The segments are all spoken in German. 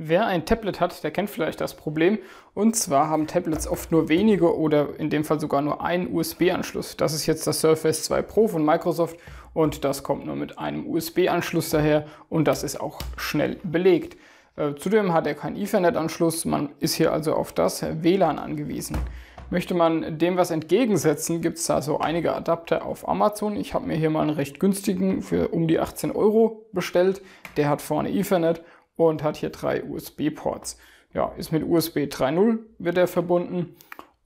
Wer ein Tablet hat, der kennt vielleicht das Problem. Und zwar haben Tablets oft nur wenige oder in dem Fall sogar nur einen USB-Anschluss. Das ist jetzt das Surface 2 Pro von Microsoft und das kommt nur mit einem USB-Anschluss daher und das ist auch schnell belegt. Äh, zudem hat er keinen Ethernet-Anschluss, man ist hier also auf das WLAN angewiesen. Möchte man dem was entgegensetzen, gibt es da so einige Adapter auf Amazon. Ich habe mir hier mal einen recht günstigen für um die 18 Euro bestellt. Der hat vorne Ethernet und hat hier drei USB-Ports. Ja, ist mit USB 3.0 wird er verbunden.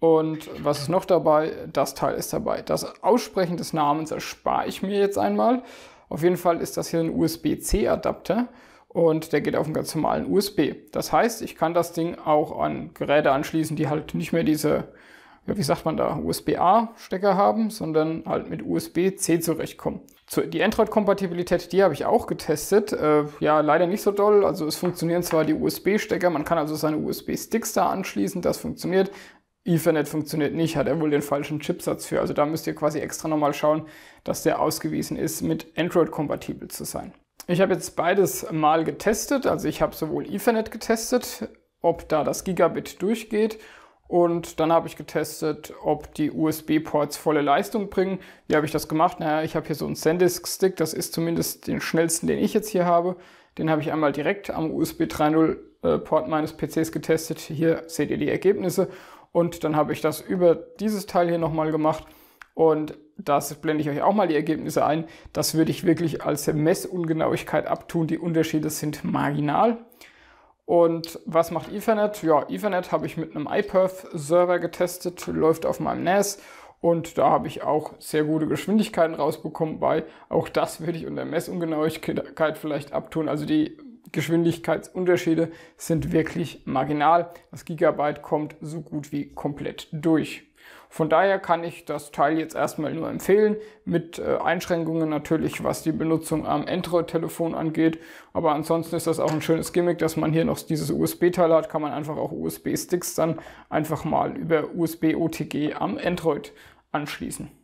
Und was ist noch dabei? Das Teil ist dabei. Das Aussprechen des Namens erspare ich mir jetzt einmal. Auf jeden Fall ist das hier ein USB-C-Adapter und der geht auf einen ganz normalen USB. Das heißt, ich kann das Ding auch an Geräte anschließen, die halt nicht mehr diese ja, wie sagt man da, USB-A-Stecker haben, sondern halt mit USB-C zurechtkommen. Die Android-Kompatibilität, die habe ich auch getestet. Äh, ja, leider nicht so doll. Also es funktionieren zwar die USB-Stecker, man kann also seine USB-Sticks da anschließen, das funktioniert. Ethernet funktioniert nicht, hat er wohl den falschen Chipsatz für. Also da müsst ihr quasi extra nochmal schauen, dass der ausgewiesen ist, mit Android-kompatibel zu sein. Ich habe jetzt beides mal getestet. Also ich habe sowohl Ethernet getestet, ob da das Gigabit durchgeht und dann habe ich getestet, ob die USB-Ports volle Leistung bringen. Wie habe ich das gemacht? Naja, ich habe hier so einen SanDisk-Stick. Das ist zumindest den schnellsten, den ich jetzt hier habe. Den habe ich einmal direkt am USB 3.0-Port äh, meines PCs getestet. Hier seht ihr die Ergebnisse. Und dann habe ich das über dieses Teil hier nochmal gemacht. Und das blende ich euch auch mal die Ergebnisse ein. Das würde ich wirklich als Messungenauigkeit abtun. Die Unterschiede sind marginal. Und was macht Ethernet? Ja, Ethernet habe ich mit einem iPerf-Server getestet, läuft auf meinem NAS und da habe ich auch sehr gute Geschwindigkeiten rausbekommen weil Auch das würde ich unter Messungenauigkeit vielleicht abtun. Also die Geschwindigkeitsunterschiede sind wirklich marginal. Das Gigabyte kommt so gut wie komplett durch. Von daher kann ich das Teil jetzt erstmal nur empfehlen, mit äh, Einschränkungen natürlich, was die Benutzung am Android-Telefon angeht. Aber ansonsten ist das auch ein schönes Gimmick, dass man hier noch dieses USB-Teil hat, kann man einfach auch USB-Sticks dann einfach mal über USB-OTG am Android anschließen.